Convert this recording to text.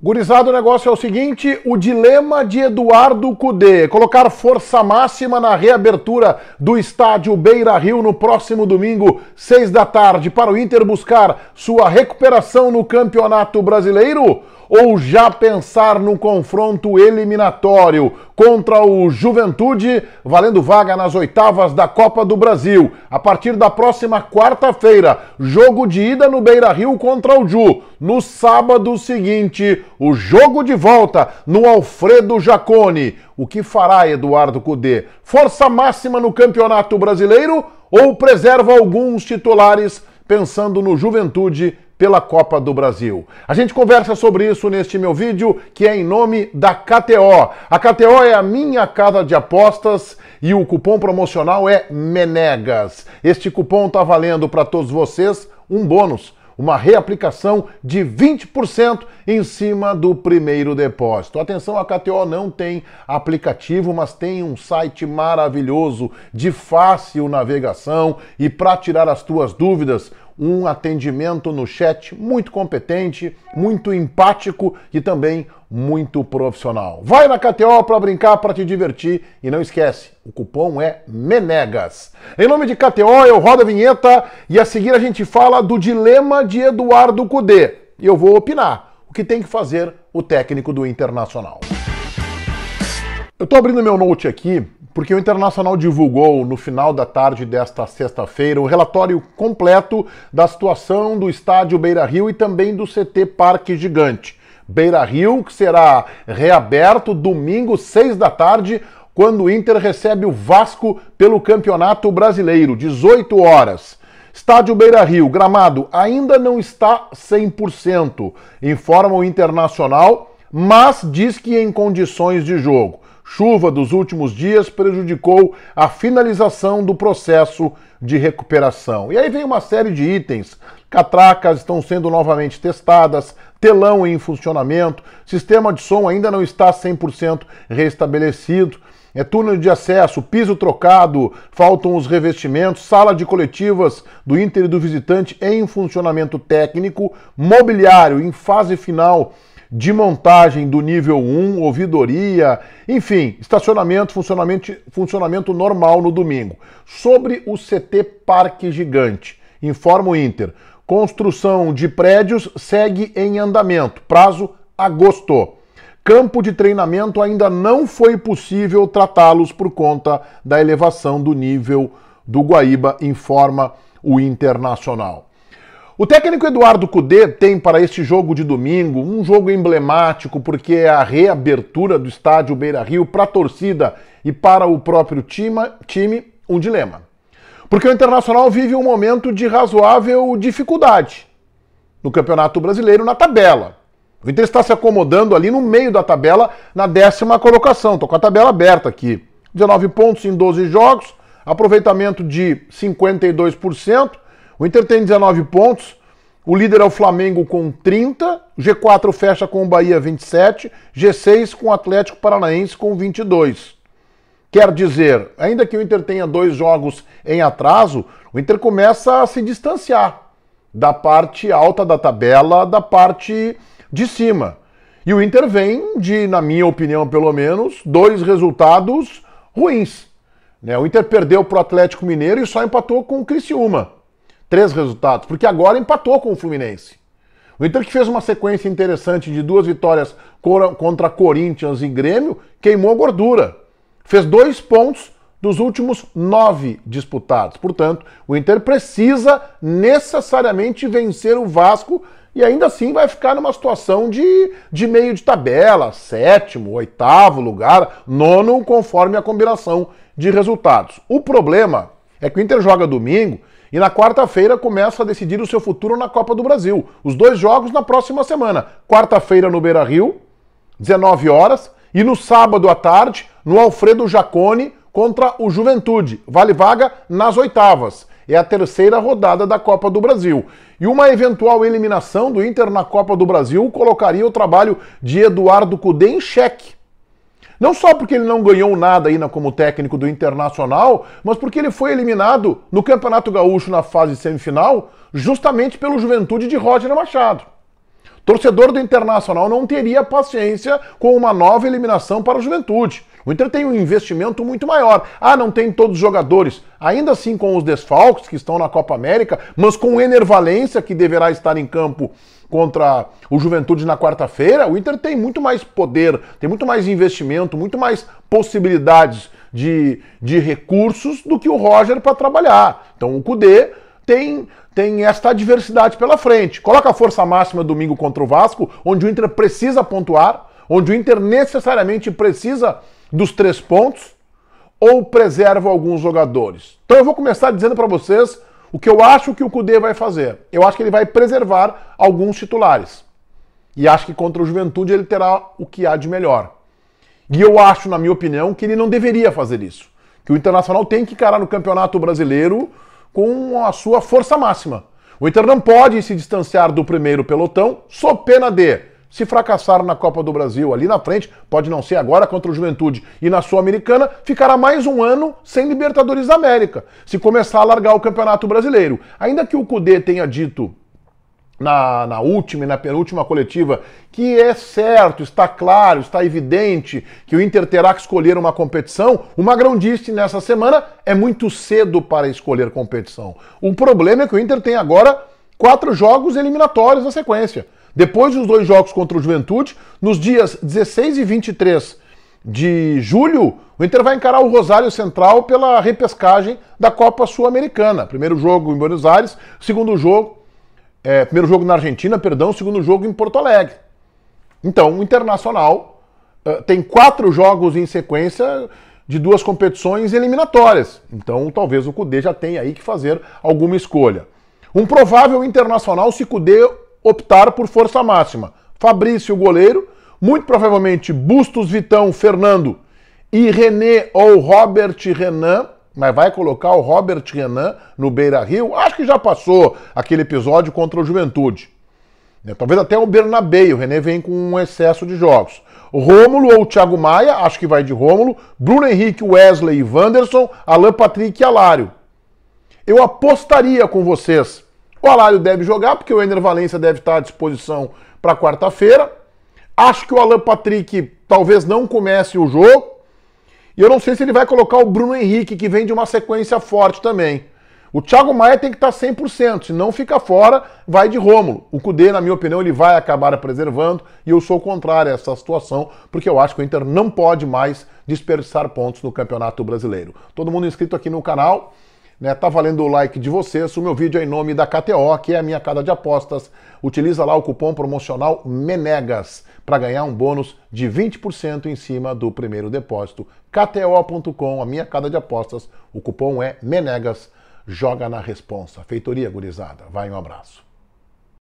Gurizado, o negócio é o seguinte: o dilema de Eduardo Cudê. Colocar força máxima na reabertura do estádio Beira Rio no próximo domingo, seis da tarde, para o Inter buscar sua recuperação no Campeonato Brasileiro? ou já pensar no confronto eliminatório contra o Juventude, valendo vaga nas oitavas da Copa do Brasil. A partir da próxima quarta-feira, jogo de ida no Beira Rio contra o Ju. No sábado seguinte, o jogo de volta no Alfredo Jacone. O que fará Eduardo Cudê? Força máxima no Campeonato Brasileiro ou preserva alguns titulares pensando no Juventude pela Copa do Brasil. A gente conversa sobre isso neste meu vídeo, que é em nome da KTO. A KTO é a minha casa de apostas e o cupom promocional é MENEGAS. Este cupom está valendo para todos vocês um bônus uma reaplicação de 20% em cima do primeiro depósito. Atenção, a KTO não tem aplicativo, mas tem um site maravilhoso de fácil navegação e para tirar as tuas dúvidas, um atendimento no chat muito competente, muito empático e também muito profissional. Vai na KTO para brincar, para te divertir e não esquece, o cupom é Menegas. Em nome de KTO, eu rodo a vinheta e a seguir a gente fala do dilema de Eduardo Cudê. E eu vou opinar o que tem que fazer o técnico do Internacional. Eu estou abrindo meu note aqui porque o Internacional divulgou no final da tarde desta sexta-feira o relatório completo da situação do estádio Beira Rio e também do CT Parque Gigante. Beira Rio, que será reaberto domingo, seis da tarde, quando o Inter recebe o Vasco pelo Campeonato Brasileiro, 18 horas. Estádio Beira Rio, gramado, ainda não está 100%, informa o Internacional, mas diz que em condições de jogo chuva dos últimos dias prejudicou a finalização do processo de recuperação. E aí vem uma série de itens. Catracas estão sendo novamente testadas, telão em funcionamento, sistema de som ainda não está 100% restabelecido é túnel de acesso, piso trocado, faltam os revestimentos, sala de coletivas do Inter e do visitante em funcionamento técnico, mobiliário em fase final de montagem do nível 1, ouvidoria, enfim, estacionamento, funcionamento, funcionamento normal no domingo. Sobre o CT Parque Gigante, informa o Inter. Construção de prédios segue em andamento, prazo agosto. Campo de treinamento ainda não foi possível tratá-los por conta da elevação do nível do Guaíba, informa o Internacional. O técnico Eduardo Cudê tem para este jogo de domingo um jogo emblemático, porque é a reabertura do estádio Beira Rio para a torcida e para o próprio time, time um dilema. Porque o Internacional vive um momento de razoável dificuldade no Campeonato Brasileiro na tabela. O Inter está se acomodando ali no meio da tabela, na décima colocação. Estou com a tabela aberta aqui. 19 pontos em 12 jogos, aproveitamento de 52%. O Inter tem 19 pontos, o líder é o Flamengo com 30, G4 fecha com o Bahia 27, G6 com o Atlético Paranaense com 22. Quer dizer, ainda que o Inter tenha dois jogos em atraso, o Inter começa a se distanciar da parte alta da tabela, da parte de cima. E o Inter vem de, na minha opinião pelo menos, dois resultados ruins. Né? O Inter perdeu para o Atlético Mineiro e só empatou com o Criciúma três resultados, porque agora empatou com o Fluminense. O Inter que fez uma sequência interessante de duas vitórias contra Corinthians e Grêmio, queimou gordura. Fez dois pontos dos últimos nove disputados. Portanto, o Inter precisa necessariamente vencer o Vasco e ainda assim vai ficar numa situação de, de meio de tabela, sétimo, oitavo lugar, nono, conforme a combinação de resultados. O problema é que o Inter joga domingo e na quarta-feira começa a decidir o seu futuro na Copa do Brasil. Os dois jogos na próxima semana. Quarta-feira no Beira Rio, 19 horas. E no sábado à tarde, no Alfredo Jacone contra o Juventude. Vale vaga nas oitavas. É a terceira rodada da Copa do Brasil. E uma eventual eliminação do Inter na Copa do Brasil colocaria o trabalho de Eduardo Cudê em xeque não só porque ele não ganhou nada ainda como técnico do Internacional, mas porque ele foi eliminado no Campeonato Gaúcho na fase semifinal, justamente pelo Juventude de Roger Machado. Torcedor do Internacional não teria paciência com uma nova eliminação para o Juventude. O Inter tem um investimento muito maior. Ah, não tem todos os jogadores. Ainda assim, com os desfalques que estão na Copa América, mas com o Enervalência, que deverá estar em campo contra o Juventude na quarta-feira, o Inter tem muito mais poder, tem muito mais investimento, muito mais possibilidades de, de recursos do que o Roger para trabalhar. Então o Cudê tem, tem esta adversidade pela frente. Coloca a força máxima domingo contra o Vasco, onde o Inter precisa pontuar, onde o Inter necessariamente precisa dos três pontos ou preserva alguns jogadores? Então eu vou começar dizendo para vocês o que eu acho que o Cudê vai fazer. Eu acho que ele vai preservar alguns titulares. E acho que contra o Juventude ele terá o que há de melhor. E eu acho, na minha opinião, que ele não deveria fazer isso. Que o Internacional tem que encarar no Campeonato Brasileiro com a sua força máxima. O Inter não pode se distanciar do primeiro pelotão, só pena de se fracassar na Copa do Brasil ali na frente, pode não ser agora contra o Juventude e na Sul-Americana, ficará mais um ano sem Libertadores da América, se começar a largar o Campeonato Brasileiro. Ainda que o Cudê tenha dito na, na, última e na penúltima coletiva que é certo, está claro, está evidente que o Inter terá que escolher uma competição, o Magrão disse nessa semana é muito cedo para escolher competição. O problema é que o Inter tem agora quatro jogos eliminatórios na sequência. Depois dos dois jogos contra o Juventude, nos dias 16 e 23 de julho, o Inter vai encarar o Rosário Central pela repescagem da Copa Sul-Americana. Primeiro jogo em Buenos Aires, segundo jogo. É, primeiro jogo na Argentina, perdão, segundo jogo em Porto Alegre. Então, o Internacional uh, tem quatro jogos em sequência de duas competições eliminatórias. Então, talvez o Cudê já tenha aí que fazer alguma escolha. Um provável internacional se Cudê optar por força máxima. Fabrício, goleiro, muito provavelmente Bustos, Vitão, Fernando e René ou Robert Renan, mas vai colocar o Robert Renan no Beira Rio. Acho que já passou aquele episódio contra o Juventude. Né, talvez até o Bernabei, o René vem com um excesso de jogos. Rômulo ou Thiago Maia, acho que vai de Rômulo. Bruno Henrique, Wesley e Wanderson, Alan Patrick e Alário. Eu apostaria com vocês o Alário deve jogar, porque o Ender Valência deve estar à disposição para quarta-feira. Acho que o Alan Patrick talvez não comece o jogo. E eu não sei se ele vai colocar o Bruno Henrique, que vem de uma sequência forte também. O Thiago Maia tem que tá estar 100%, se não fica fora, vai de Rômulo. O Cudê, na minha opinião, ele vai acabar preservando e eu sou contrário a essa situação, porque eu acho que o Inter não pode mais desperdiçar pontos no Campeonato Brasileiro. Todo mundo inscrito aqui no canal. Né? Tá valendo o like de vocês, o meu vídeo é em nome da KTO, que é a minha casa de apostas. Utiliza lá o cupom promocional MENEGAS para ganhar um bônus de 20% em cima do primeiro depósito. KTO.com, a minha casa de apostas. O cupom é MENEGAS. Joga na responsa. Feitoria, gurizada. Vai, um abraço.